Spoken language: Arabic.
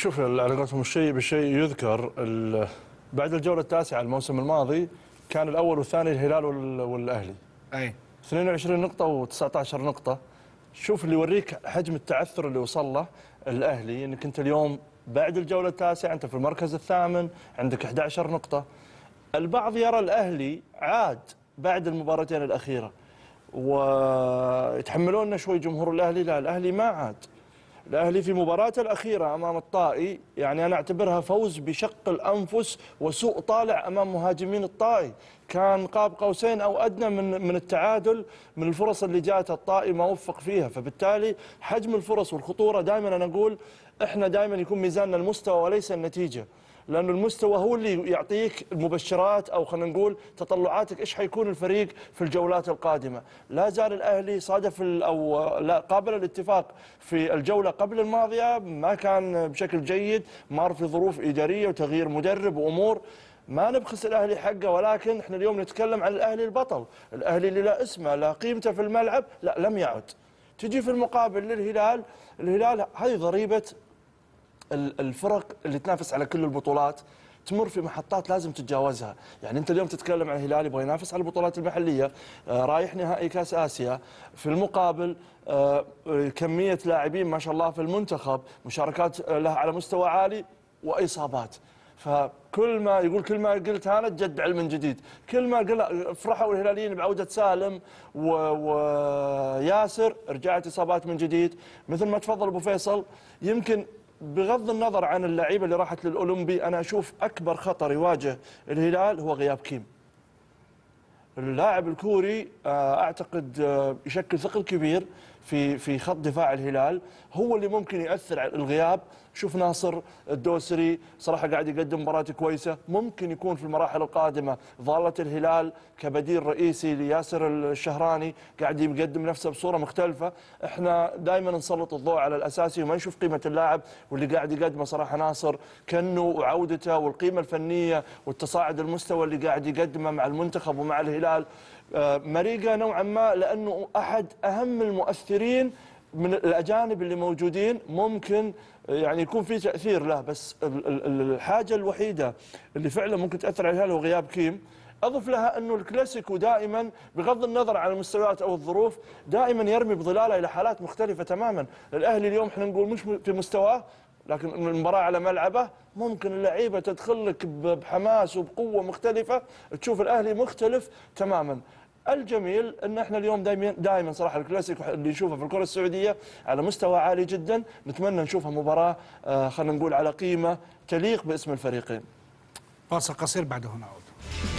شوف على قولتهم الشيء بالشيء يذكر بعد الجوله التاسعه الموسم الماضي كان الاول والثاني الهلال والاهلي اي 22 نقطه و19 نقطه شوف اللي يوريك حجم التعثر اللي وصل له الاهلي انك يعني انت اليوم بعد الجوله التاسعه انت في المركز الثامن عندك 11 نقطه البعض يرى الاهلي عاد بعد المباراتين الاخيره ويتحملوننا شوي جمهور الاهلي لا الاهلي ما عاد الأهلي في مباراته الأخيرة أمام الطائي يعني أنا أعتبرها فوز بشق الأنفس وسوء طالع أمام مهاجمين الطائي كان قاب قوسين أو أدنى من من التعادل من الفرص اللي جاءت الطائي ما وفق فيها فبالتالي حجم الفرص والخطورة دائما أنا أقول إحنا دائما يكون ميزاننا المستوى وليس النتيجة لانه المستوى هو اللي يعطيك المبشرات او خلينا نقول تطلعاتك ايش حيكون الفريق في الجولات القادمه لا زال الاهلي صادف او لا قابل الاتفاق في الجوله قبل الماضيه ما كان بشكل جيد مر في ظروف اداريه وتغيير مدرب وامور ما نبخس الاهلي حقه ولكن احنا اليوم نتكلم عن الاهلي البطل، الاهلي اللي لا اسمه لا قيمته في الملعب، لا لم يعد. تجي في المقابل للهلال، الهلال هذه ضريبه الفرق اللي تنافس على كل البطولات تمر في محطات لازم تتجاوزها يعني انت اليوم تتكلم عن الهلال يبغى ينافس على البطولات المحليه آه، رايح نهائي كاس اسيا في المقابل آه، آه، كميه لاعبين ما شاء الله في المنتخب مشاركات لها له على مستوى عالي واصابات فكل ما يقول كل ما قلت انا تجد علم جديد كل ما قل فرحوا الهلاليين بعوده سالم وياسر و... رجعت اصابات من جديد مثل ما تفضل ابو فيصل يمكن بغض النظر عن اللعيبه اللي راحت للاولمبي انا اشوف اكبر خطر يواجه الهلال هو غياب كيم اللاعب الكوري آه، اعتقد آه، يشكل ثقل كبير في في خط دفاع الهلال هو اللي ممكن ياثر على الغياب شوف ناصر الدوسري صراحه قاعد يقدم مباراه كويسه ممكن يكون في المراحل القادمه ظاله الهلال كبديل رئيسي لياسر الشهراني قاعد يقدم نفسه بصوره مختلفه احنا دائما نسلط الضوء على الاساسي وما نشوف قيمه اللاعب واللي قاعد يقدمه صراحه ناصر كنه وعودته والقيمه الفنيه والتصاعد المستوى اللي قاعد يقدمه مع المنتخب ومع الهلال آه، ماريجا نوعا ما لأنه أحد أهم المؤثرين من الأجانب اللي موجودين ممكن آه، يعني يكون في تأثير له بس الحاجة الوحيدة اللي فعلا ممكن تأثر عليها هو غياب كيم أضف لها أنه الكلاسيكو دائما بغض النظر عن المستويات أو الظروف دائما يرمي بظلاله إلى حالات مختلفة تماما الأهلي اليوم احنا نقول مش في مستواه لكن المباراة على ملعبه ممكن اللعيبة تدخل لك بحماس وبقوة مختلفة تشوف الأهلي مختلف تماما الجميل ان احنا اليوم دائما دائما صراحه الكلاسيكو اللي نشوفه في الكره السعوديه على مستوى عالي جدا نتمنى نشوفها مباراه آه، خلينا نقول على قيمه تليق باسم الفريقين فاصل قصير بعده نعود